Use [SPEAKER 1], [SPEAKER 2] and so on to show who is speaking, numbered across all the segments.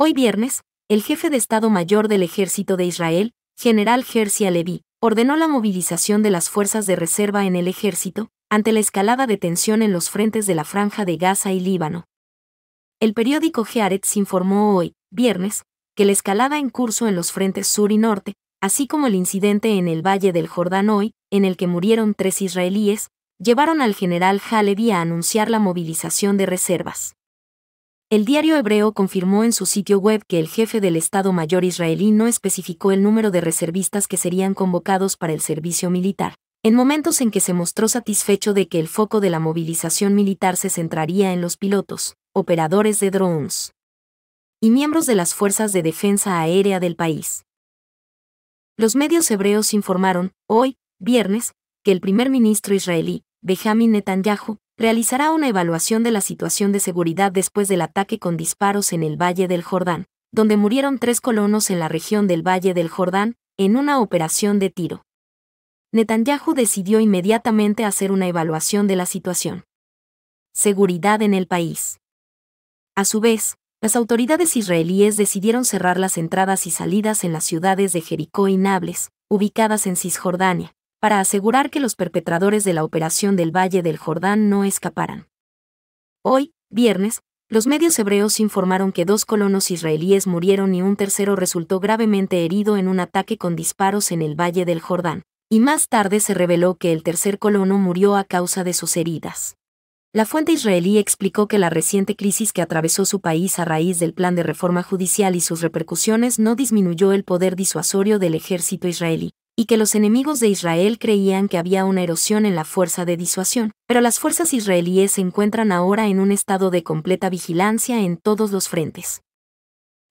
[SPEAKER 1] Hoy viernes, el jefe de Estado Mayor del Ejército de Israel, general jerzy Alevi, ordenó la movilización de las fuerzas de reserva en el ejército, ante la escalada de tensión en los frentes de la Franja de Gaza y Líbano. El periódico Gearetz informó hoy, viernes, que la escalada en curso en los frentes sur y norte, así como el incidente en el Valle del Jordán hoy, en el que murieron tres israelíes, llevaron al general Halevi a anunciar la movilización de reservas. El diario hebreo confirmó en su sitio web que el jefe del Estado Mayor israelí no especificó el número de reservistas que serían convocados para el servicio militar, en momentos en que se mostró satisfecho de que el foco de la movilización militar se centraría en los pilotos, operadores de drones y miembros de las fuerzas de defensa aérea del país. Los medios hebreos informaron, hoy, viernes, que el primer ministro israelí, Benjamin Netanyahu, realizará una evaluación de la situación de seguridad después del ataque con disparos en el Valle del Jordán, donde murieron tres colonos en la región del Valle del Jordán, en una operación de tiro. Netanyahu decidió inmediatamente hacer una evaluación de la situación. Seguridad en el país. A su vez, las autoridades israelíes decidieron cerrar las entradas y salidas en las ciudades de Jericó y Nables, ubicadas en Cisjordania, para asegurar que los perpetradores de la operación del Valle del Jordán no escaparan. Hoy, viernes, los medios hebreos informaron que dos colonos israelíes murieron y un tercero resultó gravemente herido en un ataque con disparos en el Valle del Jordán, y más tarde se reveló que el tercer colono murió a causa de sus heridas. La fuente israelí explicó que la reciente crisis que atravesó su país a raíz del plan de reforma judicial y sus repercusiones no disminuyó el poder disuasorio del ejército israelí, y que los enemigos de Israel creían que había una erosión en la fuerza de disuasión, pero las fuerzas israelíes se encuentran ahora en un estado de completa vigilancia en todos los frentes.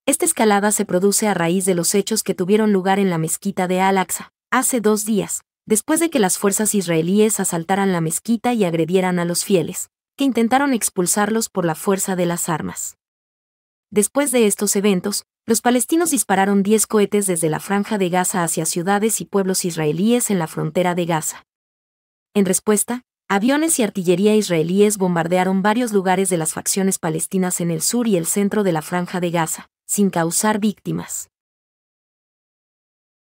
[SPEAKER 1] Esta escalada se produce a raíz de los hechos que tuvieron lugar en la mezquita de Al-Aqsa, hace dos días, después de que las fuerzas israelíes asaltaran la mezquita y agredieran a los fieles, que intentaron expulsarlos por la fuerza de las armas. Después de estos eventos, los palestinos dispararon 10 cohetes desde la franja de Gaza hacia ciudades y pueblos israelíes en la frontera de Gaza. En respuesta, aviones y artillería israelíes bombardearon varios lugares de las facciones palestinas en el sur y el centro de la franja de Gaza, sin causar víctimas.